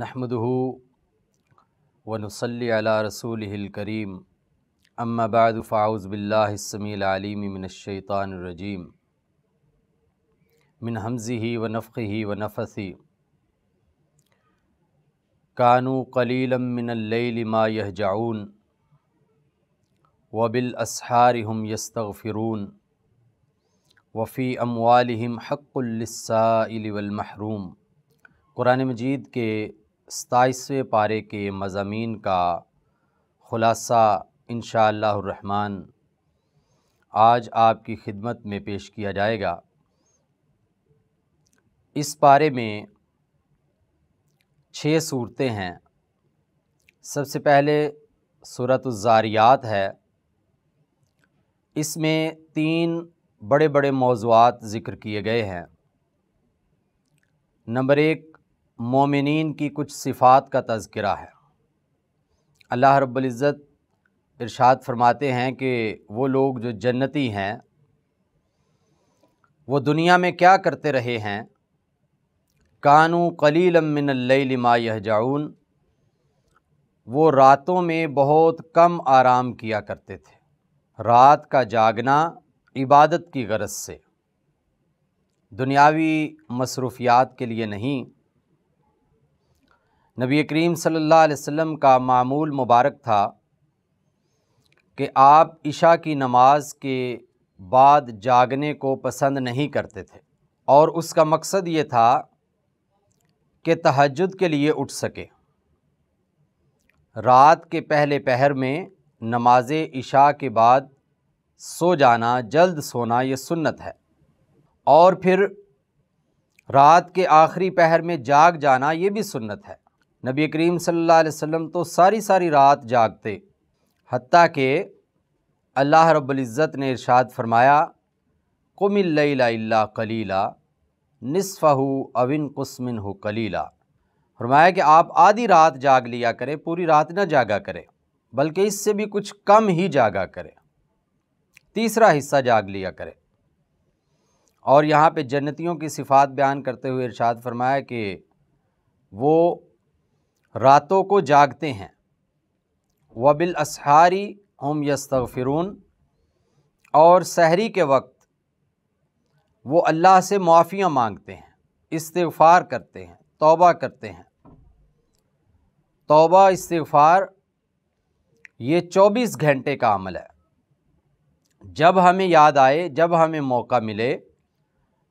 नहमदहू वनसली अला रसूल करीम अम्माबाद फ़ाउज़बिल्लासमीलमिनशैतानरजीम मिन हमज़ी ही वनफ़ी वनफ़सी कानू कलीलम मिनल्लमा यह जाऊन वबिल असहार हम यस्तफ़िरून वफ़ी अमवालम हक़ुल्लसाइल वलमहरूम क़ुरान मजीद के सताईसवें पारे के मजामी का ख़ुलासा इन आज आपकी खिदमत में पेश किया जाएगा इस पारे में छः सूरतें हैं सबसे पहले सूरत ज़ारियात है इसमें तीन बड़े बड़े मौजूद ज़िक्र किए गए हैं नंबर एक मोमिन की कुछ सिफ़ात का तस्करा है अल्लाह रब्ज़त इरशाद फरमाते हैं कि वो लोग जो जन्नती हैं वो दुनिया में क्या करते रहे हैं कानू कलीलमिनल्लमा यह जाऊन वो रातों में बहुत कम आराम किया करते थे रात का जागना इबादत की गरज से दुनियावी मसरूफियात के लिए नहीं नबी करीम सल्लल्लाहु अलैहि वसल्लम का मामूल मुबारक था कि आप इशा की नमाज के बाद जागने को पसंद नहीं करते थे और उसका मकसद ये था कि तहजद के लिए उठ सके रात के पहले पहर में नमाज इशा के बाद सो जाना जल्द सोना ये सुन्नत है और फिर रात के आखिरी पहर में जाग जाना ये भी सुन्नत है नबी करीम सल्लल्लाहु अलैहि वसल्लम तो सारी सारी रात जागते हती के अल्लाह रब्ज़त ने इरशाद फरमाया कुमिल्ला कलीला नसफ़ हो अविन कुसमिन हो कलीला फरमाया कि आप आधी रात जाग लिया करें पूरी रात ना जागा करें बल्कि इससे भी कुछ कम ही जागा करें तीसरा हिस्सा जाग लिया करें और यहाँ पे जन्नतियों की सिफात बयान करते हुए इरशाद फरमाया कि वो रातों को जागते हैं वबिल असहारी हम यस्तफ़िरून और सहरी के वक्त वो अल्लाह से माफ़ियाँ मांगते हैं इस्तफ़ार करते हैं तौबा करते हैं तौबा इस्तफ़ार ये 24 घंटे का अमल है जब हमें याद आए जब हमें मौका मिले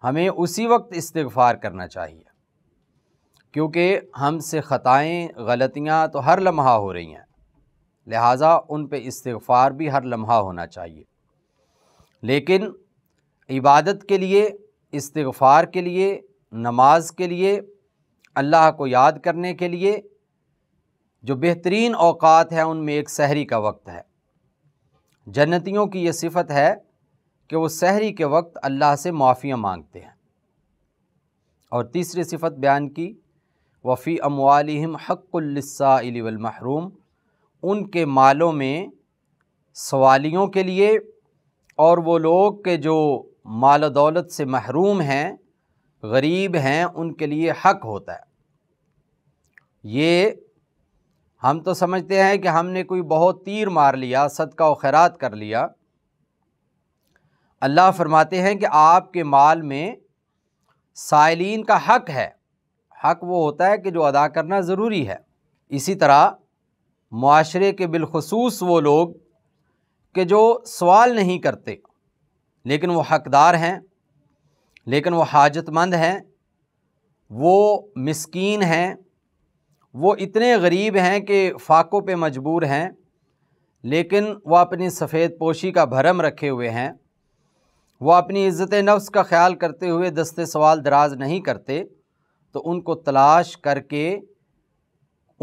हमें उसी वक्त इस्तफ़ार करना चाहिए क्योंकि हमसे ख़ताएँ गलतियाँ तो हर लम्हा हो रही हैं लिहाजा उन पर इस्तफ़ार भी हर लम्हा होना चाहिए लेकिन इबादत के लिए इस्तफ़ार के लिए नमाज के लिए अल्लाह को याद करने के लिए जो बेहतरीन अवात हैं उनमें एक सहरी का वक्त है जन्नतियों की ये सिफत है कि वो सहरी के वक्त अल्लाह से माफ़ियाँ मांगते हैं और तीसरी सिफत बयान की वफ़ी अमवालिम हक़ुल्लिसमहरूम उनके मालों में सवालियों के लिए और वो लोग के जो माल दौलत से महरूम हैं गरीब हैं उनके लिए हक़ होता है ये हम तो समझते हैं कि हमने कोई बहुत तीर मार लिया सदका व खैरात कर लिया अल्लाह फरमाते हैं कि आपके माल में साइलिन का हक़ है हक वो होता है कि जो अदा करना ज़रूरी है इसी तरह माशरे के बिलखसूस वो लोग कि जो सवाल नहीं करते लेकिन वो हकदार हैं लेकिन वो हाजतमंद हैं वो मस्किन हैं वो इतने गरीब हैं कि फ़ाकों पे मजबूर हैं लेकिन वह अपनी सफ़ेद पोशी का भरम रखे हुए हैं वह अपनी इज़्ज़त नफ्स का ख्याल करते हुए दस्ते सवाल दराज नहीं करते तो उनको तलाश करके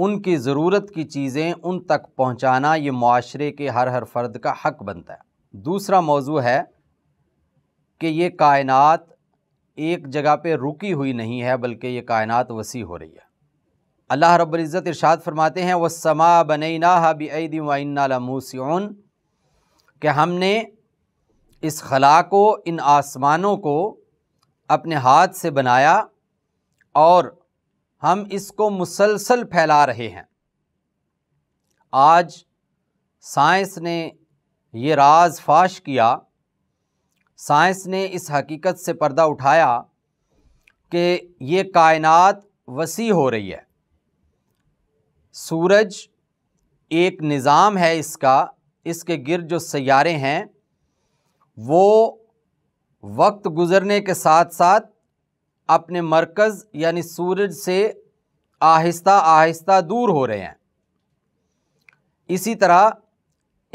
उनकी ज़रूरत की चीज़ें उन तक पहुंचाना ये माशरे के हर हर फ़र्द का हक बनता है दूसरा मौजू है कि ये कायनात एक जगह पे रुकी हुई नहीं है बल्कि ये कायनात वसी हो रही है अल्लाह रब्ज़त इरशाद फरमाते हैं वह समा बनना बदी वाइन कि हमने इस खला को इन आसमानों को अपने हाथ से बनाया और हम इसको मुसलसल फैला रहे हैं आज साइंस ने ये राज फाश किया साइंस ने इस हकीकत से पर्दा उठाया कि ये कायनात वसी हो रही है सूरज एक निज़ाम है इसका इसके गिर जो सैारे हैं वो वक्त गुज़रने के साथ साथ अपने मरकज़ यानी सूरज से आहिस्ता आहिस्ता दूर हो रहे हैं इसी तरह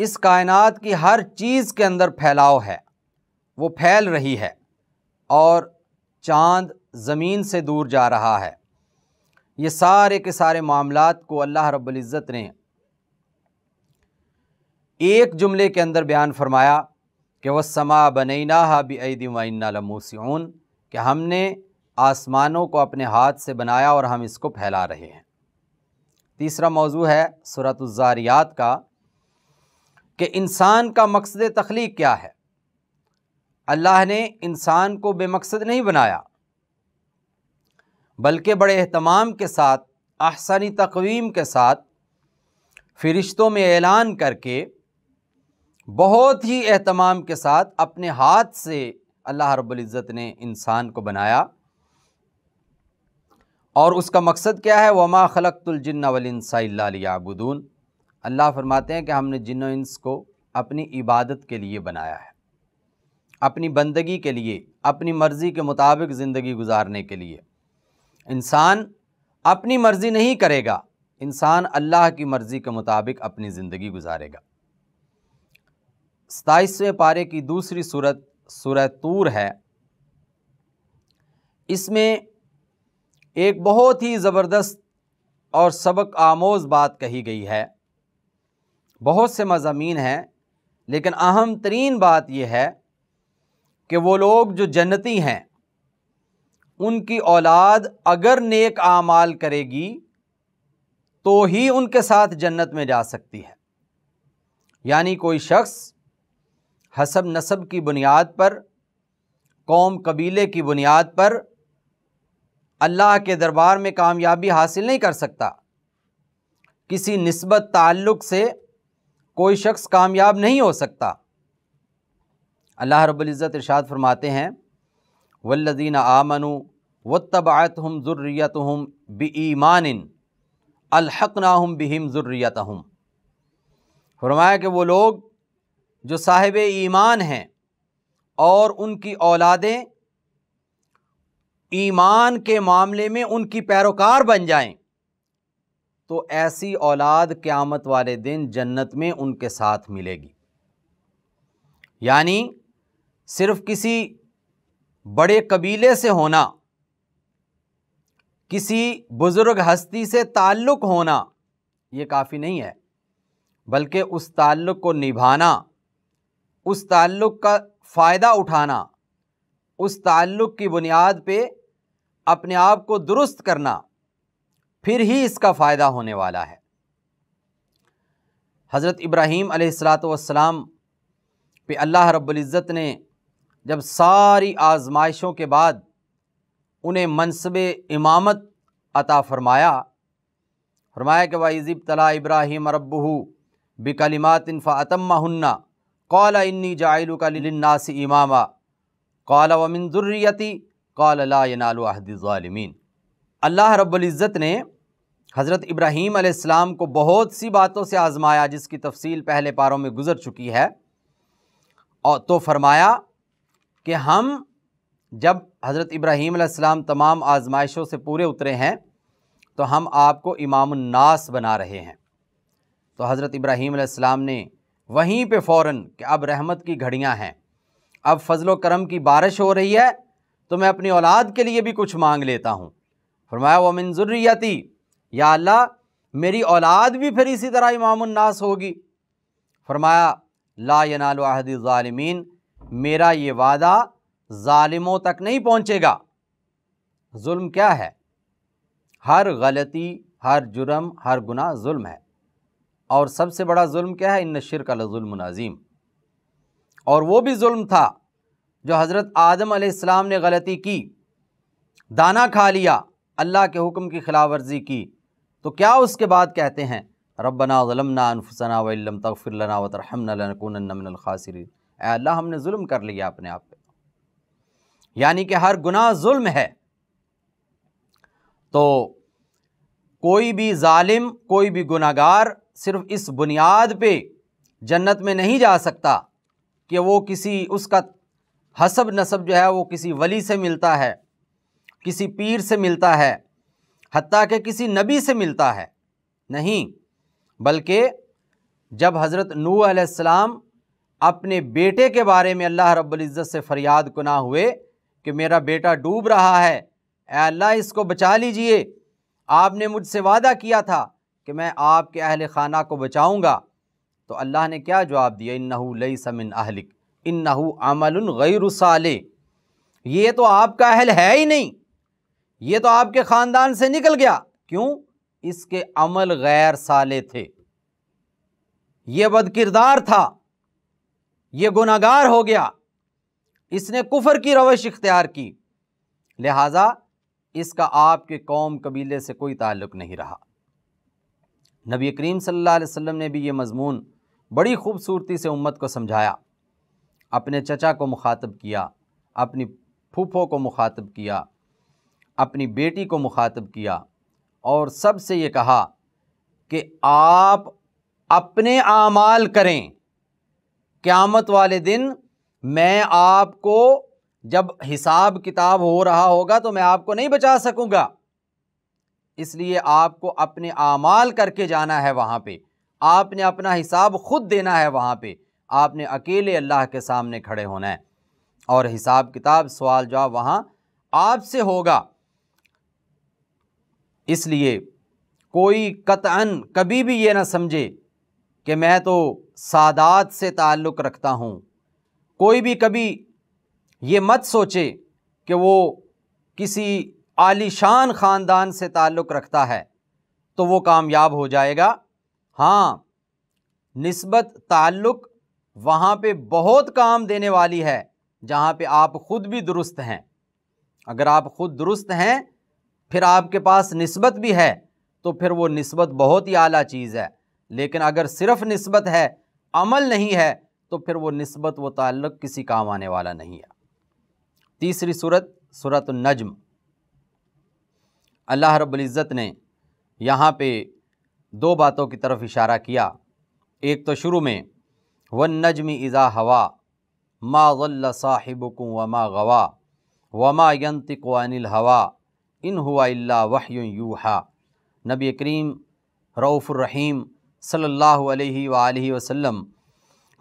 इस कायनात की हर चीज़ के अंदर फैलाव है वो फैल रही है और चांद ज़मीन से दूर जा रहा है ये सारे के सारे मामला को अल्लाह रब्ज़त ने एक जुमले के अंदर बयान फरमाया कि वह समा बनैना हाबी दिन इन्ना लमूसन कि हमने आसमानों को अपने हाथ से बनाया और हम इसको फैला रहे हैं तीसरा मौजू है सूरतज़ारियात का कि इंसान का मकसद तख्लीक क्या है अल्लाह ने इंसान को बेमकसद नहीं बनाया बल्कि बड़े अहतमाम के साथ आसानी तकवीम के साथ फ़रिश्तों में ऐलान करके बहुत ही अहतमाम के साथ अपने हाथ से अल्लाह रब्ज़त ने इंसान को बनाया और उसका मकसद क्या है वमा खलकतुलजन्न वलिनसाबुदून अल्लाह फरमाते हैं कि हमने जिन इंस को अपनी इबादत के लिए बनाया है अपनी बंदगी के लिए अपनी मर्ज़ी के मुताबिक ज़िंदगी गुजारने के लिए इंसान अपनी मर्ज़ी नहीं करेगा इंसान अल्लाह की मर्ज़ी के मुताबिक अपनी ज़िंदगी गुजारेगा सताईसवें पारे की दूसरी सूरत सूरह तूर है इसमें एक बहुत ही ज़बरदस्त और सबक आमोज़ बात कही गई है बहुत से मजामी हैं लेकिन अहम तरीन बात यह है कि वो लोग जो जन्नती हैं उनकी औलाद अगर नेक आमाल करेगी तो ही उनके साथ जन्नत में जा सकती है यानी कोई शख्स हसब नसब की बुनियाद पर कौम कबीले की बुनियाद पर अल्लाह के दरबार में कामयाबी हासिल नहीं कर सकता किसी नस्बत ताल्लुक़ से कोई शख्स कामयाब नहीं हो सकता अल्लाह रबुल्ज़त इरशाद फरमाते हैं वल्लदीन आमनु व तबायत हम ज़ुर्रियत हम बीमान ना हम बिहिम ज़ुर्रियत हम फरमाया कि वो लोग जो साहिब ईमान हैं और उनकी औलादें ईमान के मामले में उनकी पैरोकार बन जाएं तो ऐसी औलाद क़्यामत वाले दिन जन्नत में उनके साथ मिलेगी यानी सिर्फ किसी बड़े कबीले से होना किसी बुज़ुर्ग हस्ती से ताल्लुक़ होना ये काफ़ी नहीं है बल्कि उस ताल्लुक़ को निभाना उस ताल्लुक़ का फ़ायदा उठाना उस ताल्लुक़ की बुनियाद पे अपने आप को दुरुस्त करना फिर ही इसका फ़ायदा होने वाला है हज़रत इब्राहीम अलैहिस्सलाम पे अल्लाह रब्ज़त ने जब सारी आजमाइशों के बाद उन्हें मनसब इमामत अता फरमाया फरमाया कि वाइज़ब तला इब्राहिम रबू बिकलिमात फ़ातम्मा हन्ना कौला इन्नी जाइलुका लिन्नासी इमामा कौला वमिन दुर्रियती कौलनालहदीमिन अल्लाह रब्ज़त ने हज़रत इब्राहीम आसमाम को बहुत सी बातों से आज़माया जिसकी तफसील पहले पारों में गुज़र चुकी है और तो फरमाया कि हम जब हज़रत इब्राहीम आसमाम तमाम आज़माइशों से पूरे उतरे हैं तो हम आपको इमाम नास बना रहे हैं तो हज़रत इब्राहीम आसमाम ने वहीं पर फ़ौर कि अब रहमत की घड़ियाँ हैं अब फ़जल करम की बारिश हो रही है तो मैं अपनी औलाद के लिए भी कुछ मांग लेता हूँ फरमाया वो मिन ज़ुर्रियती या अल्लाह मेरी औलाद भी फिर इसी तरह इमामनास होगी फरमाया ला यनालहदी मेरा ये वादा ालिमों तक नहीं पहुँचेगा जुल्म क्या है हर गलती हर जुर्म हर गुना जुल्म है और सबसे बड़ा जुल्म क्या है इन शिर का और वो भी जुल्म था जो हज़रत आदम आसमाम ने गलती की दाना खा लिया अल्लाह के हुक्म की खिलाफ वर्जी की तो क्या उसके बाद कहते हैं रबना ज़लमना अनफसना अल्लाह हमने जुल्म कर लिया अपने आप पर यानी कि हर गुनाह जुल्म है तो कोई भी ालिम कोई भी गुनागार सिर्फ इस बुनियाद पर जन्नत में नहीं जा सकता कि वो किसी उसका हसब नसब जो है वो किसी वली से मिलता है किसी पीर से मिलता है हती के किसी नबी से मिलता है नहीं बल्कि जब हज़रत नू आसमाम अपने बेटे के बारे में अल्लाह रब्ज़त से फ़रियाद कुना हुए कि मेरा बेटा डूब रहा है अल्लाह इसको बचा लीजिए आपने मुझसे वादा किया था कि मैं आपके अहल ख़ाना को बचाऊँगा तो अल्लाह ने क्या जवाब दिया इन नहू लई अहलिक इन्नहु अमल गैर साले ये तो आपका अहल है ही नहीं ये तो आपके ख़ानदान से निकल गया क्यों इसके अमल गैर साले थे ये बदकिरदार था ये गुनागार हो गया इसने कुफर की रवश इख्तियार की लिहाजा इसका आपके कौम कबीले से कोई ताल्लुक़ नहीं रहा नबी करीम सल्लल्लाहु अलैहि वसल्लम ने भी ये मजमून बड़ी खूबसूरती से उम्मत को समझाया अपने चचा को मुखातब किया अपनी फूफों को मुखातब किया अपनी बेटी को मुखातब किया और सब से ये कहा कि आप अपने आमाल करें क़्यामत वाले दिन मैं आपको जब हिसाब किताब हो रहा होगा तो मैं आपको नहीं बचा सकूंगा इसलिए आपको अपने आमाल करके जाना है वहाँ पे आपने अपना हिसाब खुद देना है वहाँ पे आपने अकेले अल्लाह के सामने खड़े होना है और हिसाब किताब सवाल जवाब वहाँ आपसे होगा इसलिए कोई कतअन कभी भी ये ना समझे कि मैं तो सादात से ताल्लुक़ रखता हूँ कोई भी कभी ये मत सोचे कि वो किसी आलीशान ख़ानदान से ताल्लुक़ रखता है तो वो कामयाब हो जाएगा हाँ नस्बत ताल्लुक़ वहाँ पे बहुत काम देने वाली है जहाँ पे आप ख़ुद भी दुरुस्त हैं अगर आप ख़ुद दुरुस्त हैं फिर आपके पास नस्बत भी है तो फिर वो नस्बत बहुत ही आला चीज़ है लेकिन अगर सिर्फ नस्बत है अमल नहीं है तो फिर वो नस्बत व ताल्लुक़ किसी काम आने वाला नहीं है तीसरी सूरत सूरत नजम अल्लाह रब्ज़त ने यहाँ पे दो बातों की तरफ इशारा किया एक तो शुरू में व नजम इज़ा हवा मा गल साहिबकुम वमा गवा वमा मा यंतिक अनिल हवा इन हुआ इल्ला वहय यूहा नबी करीम रऊफ़ुररहीम सल्लल्लाहु अलैहि वसल्लम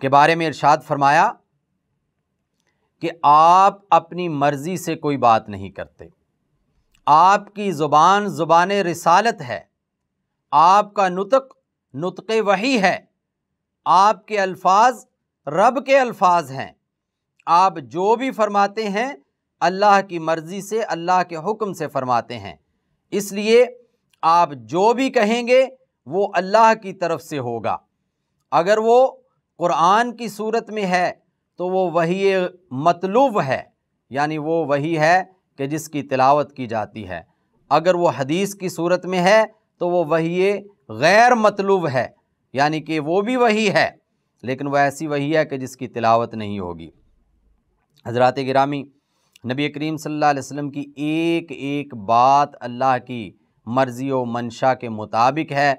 के बारे में इरशाद फरमाया कि आप अपनी मर्ज़ी से कोई बात नहीं करते आपकी ज़ुबान ज़ुबान रिसालत है आपका नुतक नुतक वही है आपके अल्फाज रब के अल्फाज हैं आप जो भी फरमाते हैं अल्लाह की मर्ज़ी से अल्लाह के हुक्म से फरमाते हैं इसलिए आप जो भी कहेंगे वो अल्लाह की तरफ से होगा अगर वो क़ुरान की सूरत में है तो वो वही मतलूब है यानी वो वही है कि जिसकी तिलावत की जाती है अगर वो हदीस की सूरत में है तो वो वही गैर मतलूब है यानी कि वो भी वही है लेकिन वह ऐसी वही है कि जिसकी तिलावत नहीं होगी हजरत ग्रामी नबी करीम सल्लल्लाहु अलैहि वसल्लम की एक एक बात अल्लाह की मर्ज़ी व मंशा के मुताबिक है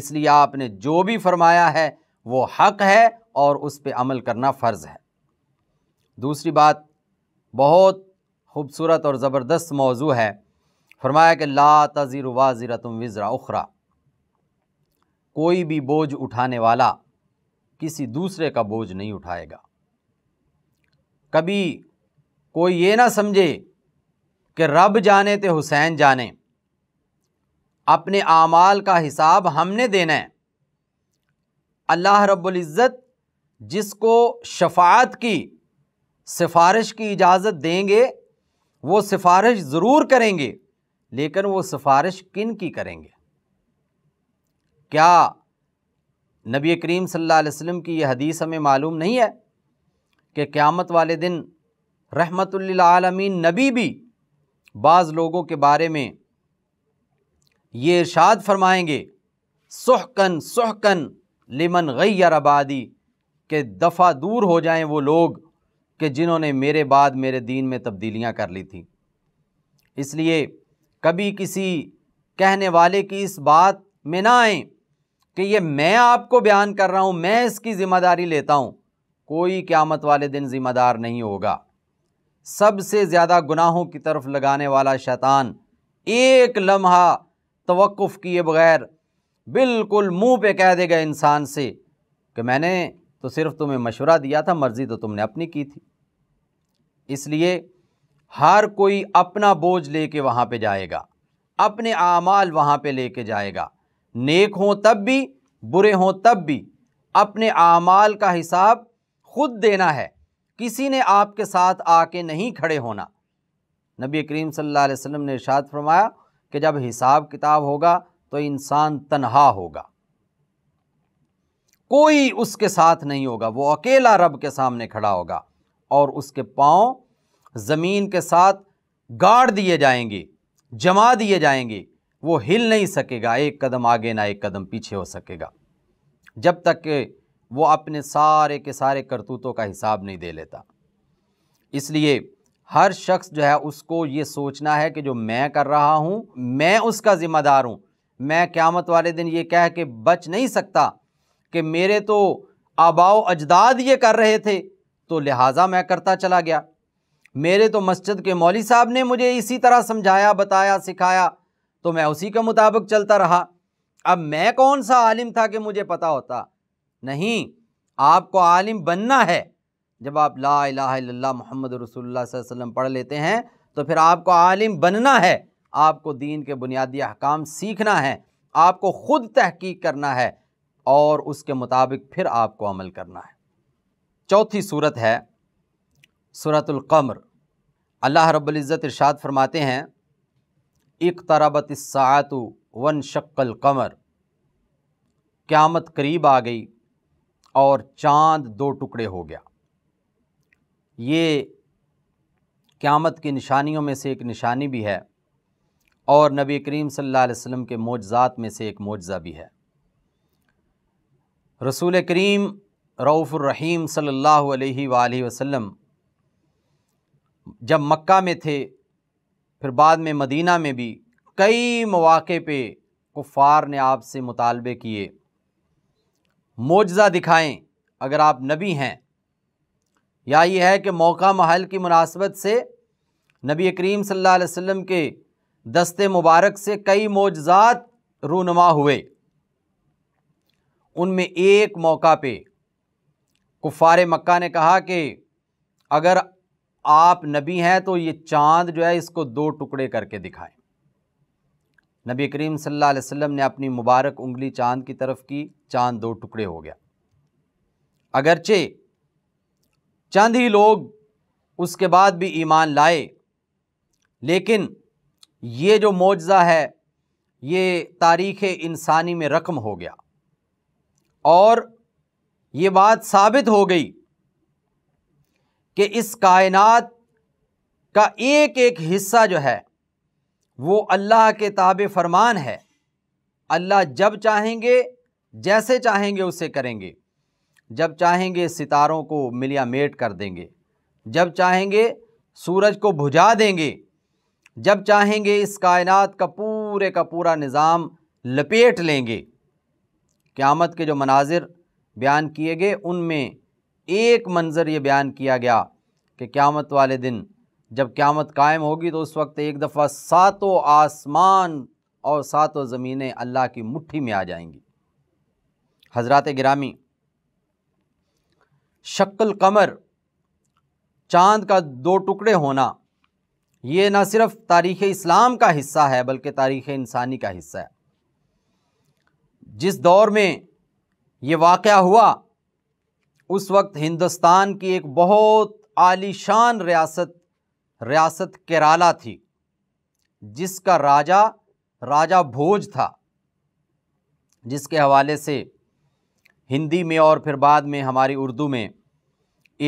इसलिए आपने जो भी फरमाया है वो हक है और उस पर अमल करना फ़र्ज़ है दूसरी बात बहुत खूबसूरत और ज़बरदस्त मौजू है फरमाया कि ला तज़ीर तुम वज़रा उखरा कोई भी बोझ उठाने वाला किसी दूसरे का बोझ नहीं उठाएगा कभी कोई ये ना समझे कि रब जाने तो हुसैन जाने अपने आमाल का हिसाब हमने देना है अल्लाह इज़्ज़त जिसको शफात की सिफारिश की इजाज़त देंगे वो सिफारिश ज़रूर करेंगे लेकिन वो सिफारिश किन की करेंगे क्या नबी करीम सल्लल्लाहु अलैहि वसल्लम की यह हदीस हमें मालूम नहीं है कि क़यामत वाले दिन आलमीन नबी भी बाज़ लोगों के बारे में ये इर्शाद फरमाएंगे सुहकन सुहकन लिमन गैर आबादी के दफ़ा दूर हो जाएं वो लोग कि जिन्होंने मेरे बाद मेरे दीन में तब्दीलियां कर ली थी इसलिए कभी किसी कहने वाले की इस बात में ना आएँ कि ये मैं आपको बयान कर रहा हूँ मैं इसकी ज़िम्मेदारी लेता हूँ कोई क़्यामत वाले दिन ज़िम्मेदार नहीं होगा सबसे ज़्यादा गुनाहों की तरफ लगाने वाला शैतान एक लम्हा तवक़ुफ़ किए बगैर बिल्कुल मुंह पे कह देगा इंसान से कि मैंने तो सिर्फ तुम्हें मशवरा दिया था मर्ज़ी तो तुमने अपनी की थी इसलिए हर कोई अपना बोझ लेके वहाँ पे जाएगा अपने आमाल वहाँ पे लेके जाएगा नेक हों तब भी बुरे हों तब भी अपने आमाल का हिसाब खुद देना है किसी ने आपके साथ आके नहीं खड़े होना नबी करीम सल्लल्लाहु अलैहि वसल्लम ने इरशाद फरमाया कि जब हिसाब किताब होगा तो इंसान तनहा होगा कोई उसके साथ नहीं होगा वो अकेला रब के सामने खड़ा होगा और उसके पाँव ज़मीन के साथ गाड़ दिए जाएंगे जमा दिए जाएंगे वो हिल नहीं सकेगा एक कदम आगे ना एक कदम पीछे हो सकेगा जब तक कि वो अपने सारे के सारे करतूतों का हिसाब नहीं दे लेता इसलिए हर शख्स जो है उसको ये सोचना है कि जो मैं कर रहा हूँ मैं उसका ज़िम्मेदार हूँ मैं क़्यामत वाले दिन ये कह के बच नहीं सकता कि मेरे तो आबाओ अजदाद ये कर रहे थे तो लिहाजा मैं करता चला गया मेरे तो मस्जिद के मौली साहब ने मुझे इसी तरह समझाया बताया सिखाया तो मैं उसी के मुताबिक चलता रहा अब मैं कौन सा आलिम था कि मुझे पता होता नहीं आपको आलिम बनना है जब आप ला इला मोहम्मद रसोल्ला वसम पढ़ लेते हैं तो फिर आपको आलिम बनना है आपको दीन के बुनियादी अहकाम सीखना है आपको ख़ुद तहकीक करना है और उसके मुताबिक फिर आपको अमल करना है चौथी सूरत है सूरतुल्कमर अल्लाह रब्ज़त इरशाद फरमाते हैं इकतरबत सातु वन शक्ल कमर क़्यामत करीब आ गई और चांद दो टुकड़े हो गया ये क़्यामत की निशानियों में से एक निशानी भी है और नबी करीम सल्लल्लाहु अलैहि वसल्लम के मोजात में से एक मोजा भी है रसूल करीम रऊफ़ुर्रहीम सल्लल्लाहु अलैहि वसल्लम जब मक्का में थे फिर बाद में मदीना में भी कई मौाक़े पे कुफ़ार ने आपसे मुतालबे किए मोजा दिखाएं अगर आप नबी हैं या ये है कि मौका महल की मुनासबत से नबी करीम सल्लल्लाहु अलैहि वसल्लम के दस्ते मुबारक से कई मोजात रूनमा हुए उनमें एक मौका पे कुफ़ार मक्का ने कहा कि अगर आप नबी हैं तो ये चांद जो है इसको दो टुकड़े करके दिखाएं नबी करीम सल्लल्लाहु अलैहि वसल्लम ने अपनी मुबारक उंगली चांद की तरफ की चांद दो टुकड़े हो गया अगरचे चंद ही लोग उसके बाद भी ईमान लाए लेकिन ये जो मुआजा है ये तारीख़ इंसानी में रकम हो गया और ये बात साबित हो गई कि इस कायनात का एक एक हिस्सा जो है वो अल्लाह के ताब फरमान है अल्लाह जब चाहेंगे जैसे चाहेंगे उसे करेंगे जब चाहेंगे सितारों को मिलिया मेट कर देंगे जब चाहेंगे सूरज को भुजा देंगे जब चाहेंगे इस कायनात का पूरे का पूरा निज़ाम लपेट लेंगे क़्यामत के जो मनाजिर बयान किए गए उनमें एक मंज़र ये बयान किया गया कि क़्यामत वाले दिन जब क़्यामत कायम होगी तो उस वक्त एक दफ़ा सातों आसमान और सातों ज़मीनें अल्लाह की मुट्ठी में आ जाएंगी हजरत ग्रामी शक्ल कमर चांद का दो टुकड़े होना ये ना सिर्फ तारीख़ इस्लाम का हिस्सा है बल्कि तारीख़ इंसानी का हिस्सा है जिस दौर में ये वाक़ हुआ उस वक्त हिंदुस्तान की एक बहुत आलीशान रियासत रियासत केराला थी जिसका राजा राजा भोज था जिसके हवाले से हिंदी में और फिर बाद में हमारी उर्दू में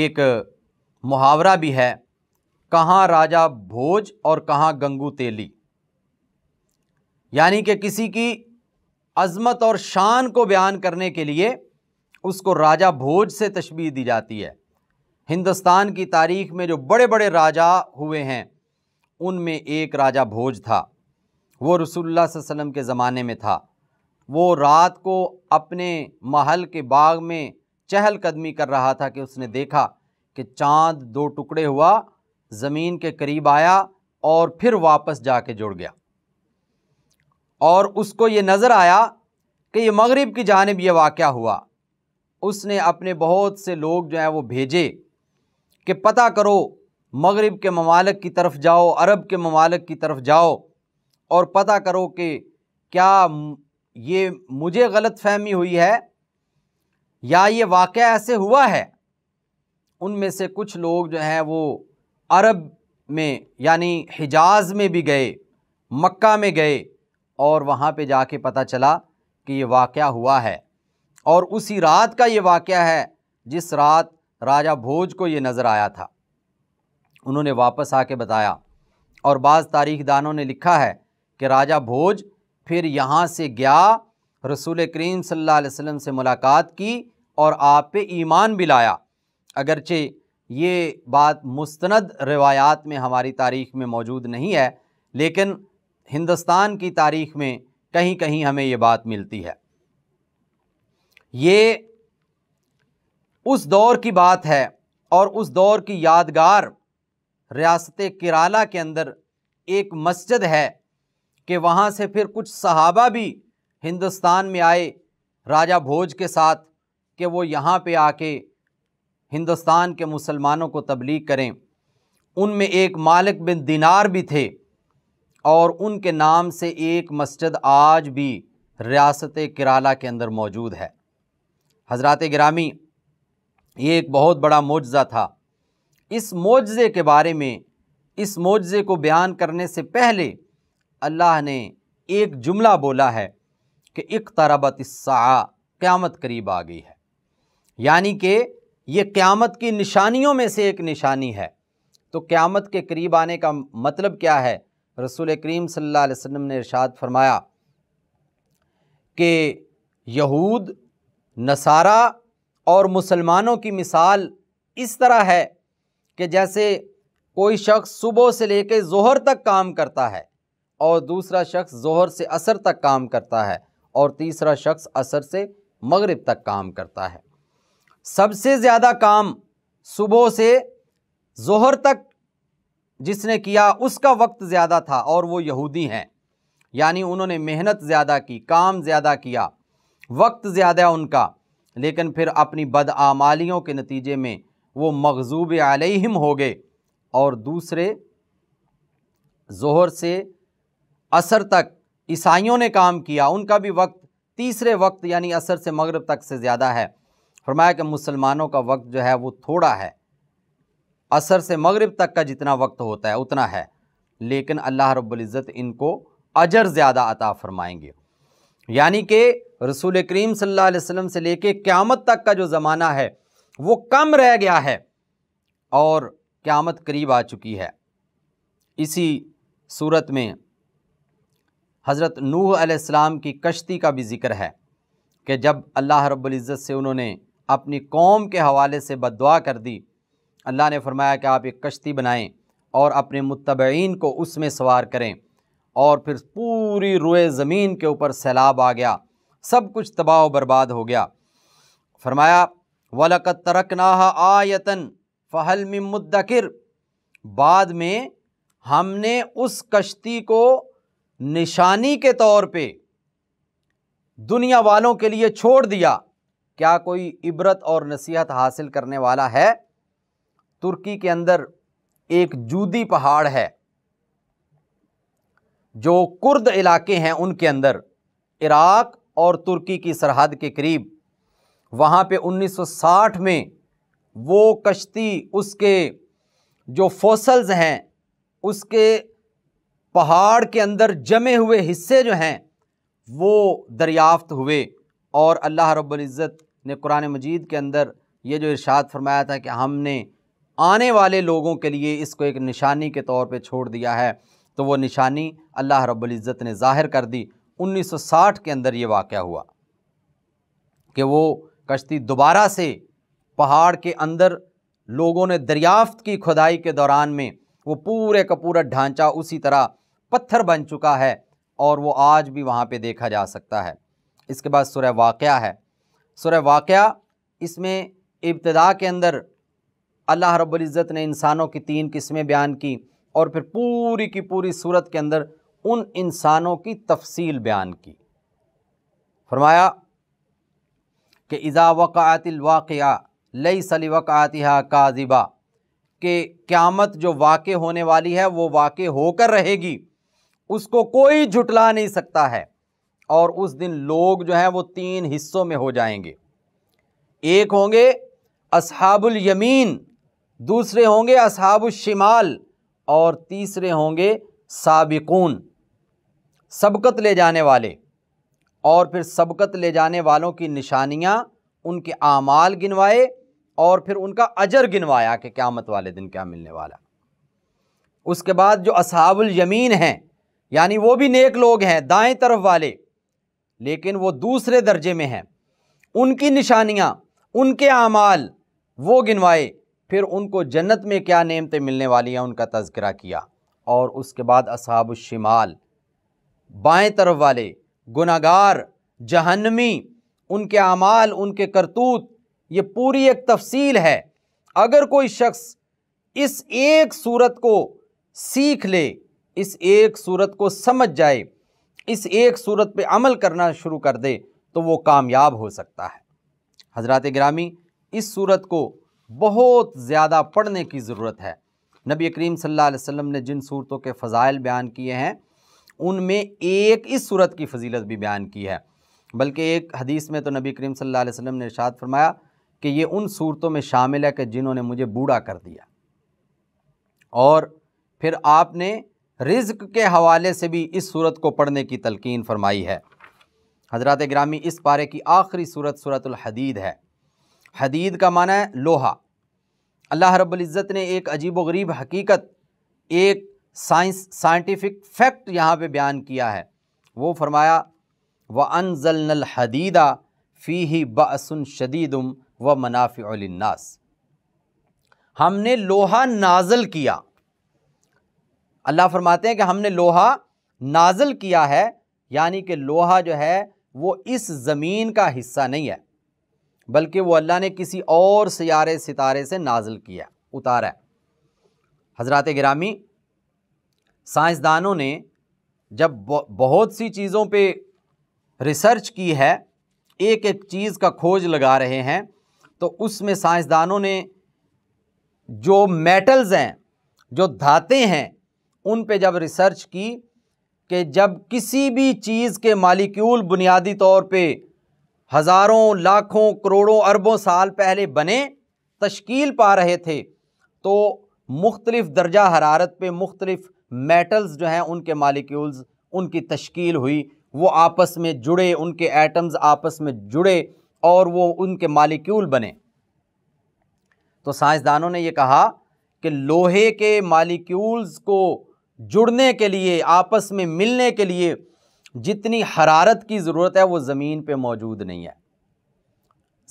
एक मुहावरा भी है कहाँ राजा भोज और कहाँ गंगू तेली यानी कि किसी की अज़मत और शान को बयान करने के लिए उसको राजा भोज से तशबी दी जाती है हिंदुस्तान की तारीख में जो बड़े बड़े राजा हुए हैं उनमें एक राजा भोज था वो रसुल्ला वसम के ज़माने में था वो रात को अपने महल के बाग में चहलकदमी कर रहा था कि उसने देखा कि चांद दो टुकड़े हुआ ज़मीन के करीब आया और फिर वापस जाके जुड़ गया और उसको ये नज़र आया कि ये मगरिब की जानब ये वाक़ हुआ उसने अपने बहुत से लोग जो हैं वो भेजे कि पता करो मगरब के ममालक की तरफ जाओ अरब के ममालक की तरफ जाओ और पता करो कि क्या ये मुझे गलत फहमी हुई है या ये वाक़ ऐसे हुआ है उनमें से कुछ लोग जो हैं वो अरब में यानी हिजाज़ में भी गए मक्का में गए और वहाँ पे जाके पता चला कि ये वाक़ हुआ है और उसी रात का ये वाक़ है जिस रात राजा भोज को ये नज़र आया था उन्होंने वापस आके बताया और बाज़ तारीख दानों ने लिखा है कि राजा भोज फिर यहाँ से गया रसूल करीम सल्ला वसम से मुलाकात की और आप पे ईमान भी लाया अगरचे ये बात मुस्ंद रिवायात में हमारी तारीख में मौजूद नहीं है लेकिन हिंदुस्तान की तारीख में कहीं कहीं हमें ये बात मिलती है ये उस दौर की बात है और उस दौर की यादगार रियासत किराला के अंदर एक मस्जिद है कि वहाँ से फिर कुछ सहाबा भी हिंदुस्तान में आए राजा भोज के साथ कि वो यहाँ पे आके हिंदुस्तान के मुसलमानों को तबलीग करें उनमें एक मालिक बिन दिनार भी थे और उनके नाम से एक मस्जिद आज भी रियासत किराला के अंदर मौजूद है हज़रत ग्रामी ये एक बहुत बड़ा मुआजा था इस मुआजे के बारे में इस मुआजे को बयान करने से पहले अल्लाह ने एक जुमला बोला है कि इकतरबत इस्सा क़्यामत करीब आ गई है यानी कि ये क़्यामत की निशानियों में से एक निशानी है तो क़्यामत के करीब आने का मतलब क्या है रसूल करीम सल्लल्लाहु अलैहि वसल्लम ने इरशाद फरमाया कि यहूद नसारा और मुसलमानों की मिसाल इस तरह है कि जैसे कोई शख्स सुबह से लेकर जोहर तक काम करता है और दूसरा शख्स जोहर से असर तक काम करता है और तीसरा शख्स असर से मगरिब तक काम करता है सबसे ज़्यादा काम सुबह से जोहर तक जिसने किया उसका वक्त ज़्यादा था और वो यहूदी हैं यानी उन्होंने मेहनत ज़्यादा की काम ज़्यादा किया वक्त ज़्यादा उनका लेकिन फिर अपनी बदआमालियों के नतीजे में वो मकजूब आलिम हो गए और दूसरे जहर से असर तक ईसाइयों ने काम किया उनका भी वक्त तीसरे वक्त यानी असर से मगरब तक से ज़्यादा है फरमाया कि मुसलमानों का वक्त जो है वो थोड़ा है असर से मगरब तक का जितना वक्त होता है उतना है लेकिन अल्लाह रब्ज़त इनको अजर ज़्यादा अता फ़रमाएंगे यानी कि रसूल करीम सल्लल्लाहु अलैहि वसल्लम से लेके क़्यामत तक का जो ज़माना है वो कम रह गया है और क़्यामत करीब आ चुकी है इसी सूरत में हज़रत नूह अलैहिस्सलाम की कश्ती का भी ज़िक्र है कि जब अल्लाह रब्बुल इज़्ज़त से उन्होंने अपनी कौम के हवाले से बददुआ कर दी अल्लाह ने फरमाया कि आप एक कश्ती बनाएँ और अपने मुतबैन को उसमें सवार करें और फिर पूरी रुए ज़मीन के ऊपर सैलाब आ गया सब कुछ तबाह बर्बाद हो गया फरमाया वलक तरकना आयतन फ़हल में मुद्दकिर बाद में हमने उस कश्ती को निशानी के तौर पे दुनिया वालों के लिए छोड़ दिया क्या कोई इबरत और नसीहत हासिल करने वाला है तुर्की के अंदर एक जूदी पहाड़ है जो कुर्द इलाके हैं उनके अंदर इराक और तुर्की की सरहद के करीब वहाँ पे 1960 में वो कश्ती उसके जो फोसल्स हैं उसके पहाड़ के अंदर जमे हुए हिस्से जो हैं वो दरियाफ्त हुए और अल्लाह रब्ज़त ने कुरान मजीद के अंदर ये जो इरशाद फरमाया था कि हमने आने वाले लोगों के लिए इसको एक निशानी के तौर पे छोड़ दिया है तो वो निशानी अल्लाह रब्ज़त ने ज़ाहिर कर दी 1960 के अंदर ये वाक़ हुआ कि वो कश्ती दोबारा से पहाड़ के अंदर लोगों ने दरियाफ्त की खुदाई के दौरान में वो पूरे का पूरा ढांचा उसी तरह पत्थर बन चुका है और वो आज भी वहाँ पे देखा जा सकता है इसके बाद सुरह वाक़ है सुरह वाक़ इसमें इब्तदा के अंदर अल्लाह रब्ज़त ने इंसानों की तीन किस्में बयान की और फिर पूरी की पूरी सूरत के अंदर उन इंसानों की तफसील बयान की फरमाया कि इज़ा वक़ातिलवाक़ लई सली वक़ातिहा काजिबा के क़्यामत जो वाक़ होने वाली है वो वाक़ होकर रहेगी उसको कोई झुटला नहीं सकता है और उस दिन लोग जो हैं वो तीन हिस्सों में हो जाएंगे एक होंगे असहाबुल यमीन दूसरे होंगे असहाबुल शिमाल और तीसरे होंगे साबिकून सबकत ले जाने वाले और फिर सबकत ले जाने वालों की निशानियाँ उनके आमाल गिनवाए और फिर उनका अजर गिनवाया कि क्यामत वाले दिन क्या मिलने वाला उसके बाद जो असहाबुल यमीन हैं यानी वो भी नेक लोग हैं दाएं तरफ वाले लेकिन वो दूसरे दर्जे में हैं उनकी निशानियाँ उनके आमाल वो गिनवाए फिर उनको जन्नत में क्या नेमतें मिलने वाली हैं उनका तस्करा किया और उसके बाद असहाब शिमाल बाएं तरफ वाले गुनागार जहन्नमी उनके अमाल उनके करतूत ये पूरी एक तफसील है अगर कोई शख्स इस एक सूरत को सीख ले इस एक सूरत को समझ जाए इस एक सूरत पे अमल करना शुरू कर दे तो वो कामयाब हो सकता है हजरत ग्रामी इस सूरत को बहुत ज़्यादा पढ़ने की ज़रूरत है नबी करीम सल्लल्लाहु अलैहि वसल्लम ने जिन सूरतों के फ़ज़ाइल बयान किए हैं उनमें एक इस सूरत की फजीलत भी बयान की है बल्कि एक हदीस में तो नबी करीम सल्लल्लाहु अलैहि वसल्लम ने इरशाद फरमाया कि ये उन सूरतों में शामिल है कि जिन्होंने मुझे बूढ़ा कर दिया और फिर आपने रिज्क के हवाले से भी इस सूरत को पढ़ने की तलकीन फरमाई है हजरत ग्रामी इस पारे की आखिरी सूरत सूरतलहदीद है हदीद का माना है लोहा अल्लाह रब्ज़त ने एक अजीब व गरीब हकीकत एक साइंस साइंटिफिक फैक्ट यहाँ पे बयान किया है वो फरमाया व अनजल हदीदा फ़ी ही बसन शदीदम व मनाफ़िलनास हमने लोहा नाजल किया अल्लाह फरमाते हैं कि हमने लोहा नाजल किया है यानी कि लोहा जो है वो इस ज़मीन का हिस्सा नहीं है बल्कि वो अल्लाह ने किसी और सियारे सितारे से नाजल किया उतारा है हजरत ग्रामी साइंसदानों ने जब बहुत सी चीज़ों पे रिसर्च की है एक एक चीज़ का खोज लगा रहे हैं तो उसमें साइंसदानों ने जो मेटल्स हैं जो धातें हैं उन पे जब रिसर्च की कि जब किसी भी चीज़ के मालिक्यूल बुनियादी तौर पे हज़ारों लाखों करोड़ों अरबों साल पहले बने तश्कील पा रहे थे तो मुख्तलिफ़ दर्जा हरारत पे मुख्तलिफ़ मेटल्स जो हैं उनके मालिक्यूल्स उनकी तश्कील हुई वो आपस में जुड़े उनके एटम्स आपस में जुड़े और वो उनके मालिक्यूल बने तो साइंसदानों ने ये कहा कि लोहे के मालिक्यूल्स को जुड़ने के लिए आपस में मिलने के लिए जितनी हरारत की ज़रूरत है वो ज़मीन पे मौजूद नहीं है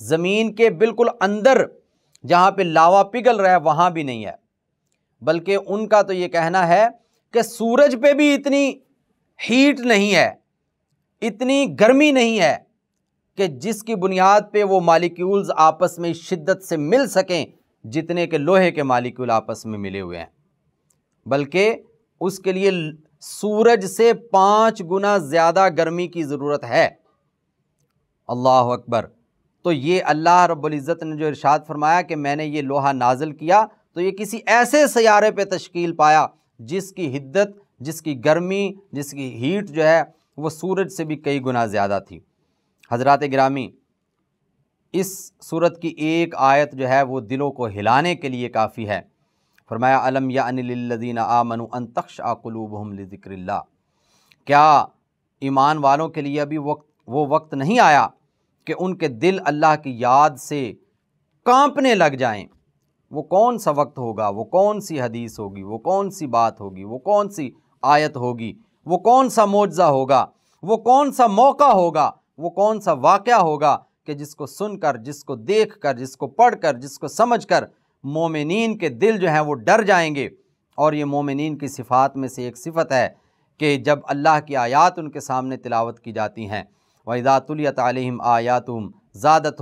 ज़मीन के बिल्कुल अंदर जहाँ पे लावा पिघल रहा है वहाँ भी नहीं है बल्कि उनका तो ये कहना है कि सूरज पे भी इतनी हीट नहीं है इतनी गर्मी नहीं है कि जिसकी बुनियाद पे वो मालिक्यूल्स आपस में शिद्दत से मिल सकें जितने के लोहे के मालिक्यूल आपस में मिले हुए हैं बल्कि उसके लिए सूरज से पाँच गुना ज़्यादा गर्मी की ज़रूरत है अल्लाह अकबर तो ये अल्लाह रब्ज़त ने जो इरशाद फरमाया कि मैंने ये लोहा नाजिल किया तो ये किसी ऐसे सयारे पे तश्कील पाया जिसकी हिद्दत जिसकी गर्मी जिसकी हीट जो है वो सूरज से भी कई गुना ज़्यादा थी हजरत ग्रामी इस सूरत की एक आयत जो है वो दिलों को हिलाने के लिए काफ़ी है फरमायालम अलम या अनिलदीन आमनु अनतक्श आकलूबहम लिक्र क्या ईमान वालों के लिए अभी वक्त वो वक्त नहीं आया कि उनके दिल अल्लाह की याद से कांपने लग जाएं वो कौन सा वक्त होगा वो कौन सी हदीस होगी वो कौन सी बात होगी वो कौन सी आयत होगी वो कौन सा मुआवजा होगा वो कौन सा मौका होगा वो कौन सा वाक़ होगा कि जिसको सुनकर जिसको देख कर जिसको पढ़ कर जिसको समझ कर मोमिन के दिल जो हैं वो डर जाएंगे और ये मोमिन की सिफ़ात में से एक सिफत है कि जब अल्लाह की आयात उनके सामने तिलावत की जाती हैं वैदातुलियत आयातुम आयातम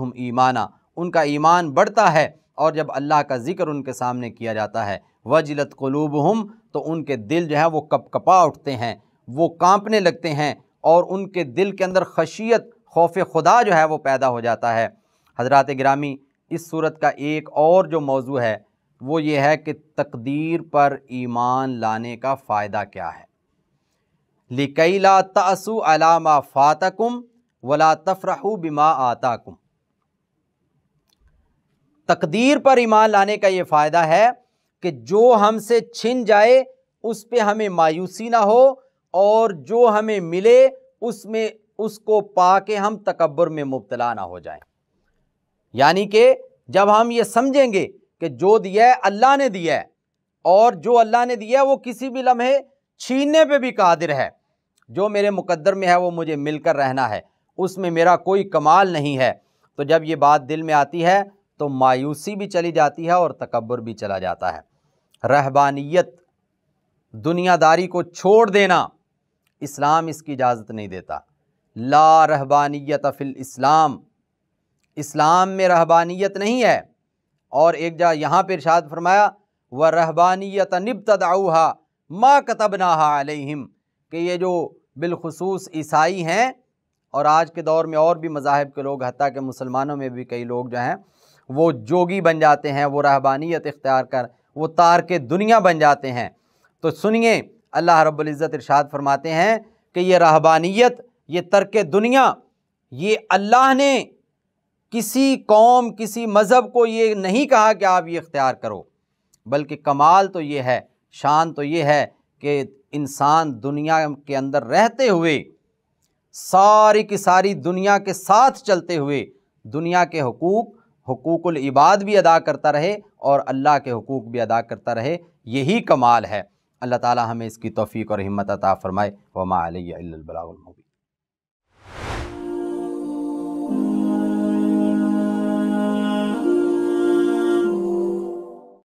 हम ईमाना उनका ईमान बढ़ता है और जब अल्लाह का ज़िक्र उनके सामने किया जाता है वजलत कलूब हम तो उनके दिल जो है वो कप कपा उठते हैं वो कांपने लगते हैं और उनके दिल के अंदर खशियत खौफ खुदा जो है वो पैदा हो जाता है हजरत ग्रामी इस सूरत का एक और जो मौजू है वो ये है कि तकदीर पर ईमान लाने का फ़ायदा क्या है लिकैला तसु अलामा फ़ातकुम वला तफ़रहु बिमा आताकुम तकदीर पर ईमान लाने का ये फ़ायदा है कि जो हमसे छिन जाए उस पर हमें मायूसी ना हो और जो हमें मिले उसमें उसको पा के हम तकबर में मुबतला ना हो जाए यानी कि जब हम ये समझेंगे कि जो दिया है अल्लाह ने दिया है और जो अल्लाह ने दिया है वो किसी भी लम्हे छीनने पे भी कादिर है जो मेरे मुकद्दर में है वो मुझे मिलकर रहना है उसमें मेरा कोई कमाल नहीं है तो जब ये बात दिल में आती है तो मायूसी भी चली जाती है और तकबर भी चला जाता है रहबानियत दुनियादारी को छोड़ देना इस्लाम इसकी इजाज़त नहीं देता ला रहबानियत फ़िल इस्लाम इस्लाम में रहबानियत नहीं है और एक जगह यहाँ पर इर्शाद फरमाया व रहबानियत नबतदाऊहा माँ कतबनाहा अलहिम कि ये जो बिलखसूस ईसाई हैं और आज के दौर में और भी मज़ाहब के लोग हती के मुसलमानों में भी कई लोग जो हैं वो जोगी बन जाते हैं वो रहबानियत इख्तियार कर वो तार के दुनिया बन जाते हैं तो सुनिए अल्लाह रब्ज़त इरशाद फरमाते हैं कि ये रहबानियत ये तर्क दुनिया ये अल्लाह ने किसी कौम किसी मज़हब को ये नहीं कहा कि आप ये इख्तियार करो बल्कि कमाल तो ये है शान तो ये है कि इंसान दुनिया के अंदर रहते हुए सारी की सारी दुनिया के साथ चलते हुए दुनिया के हकूक़ हकूक़ुल इबाद भी अदा करता रहे और अल्लाह के हकूक़ भी अदा करता रहे यही कमाल है अल्लाह ताला हमें इसकी तोफ़ी और हिम्मत अता फ़रमाए वमा अलबलामबी